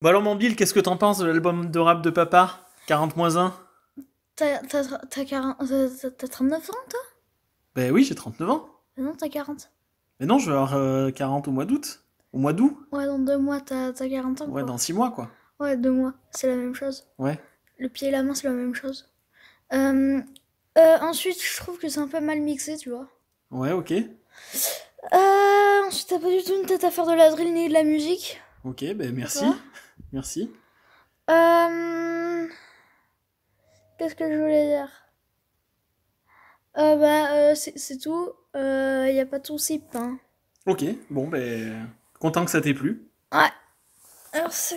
Bon bah alors mon Bill, qu'est-ce que t'en penses de l'album de rap de papa 40-1 T'as 39 ans toi Bah oui, j'ai 39 ans. Mais non, t'as 40. Mais non, je vais avoir 40 euh, au mois d'août. Au mois d'août Ouais, dans deux mois, t'as 40 ans. Ouais, dans six mois quoi. Ouais, deux mois, c'est la même chose. Ouais. Le pied et la main, c'est la même chose. Euh, euh, ensuite, je trouve que c'est un peu mal mixé, tu vois. Ouais, ok. Euh... ensuite, t'as pas du tout une tête à faire de la drill ni de la musique. Ok, ben merci. merci. Euh... Qu'est-ce que je voulais dire euh, bah, euh, c'est tout. Il euh, n'y a pas de souci. Hein. Ok, bon, ben, content que ça t'ait plu. Ouais. Merci.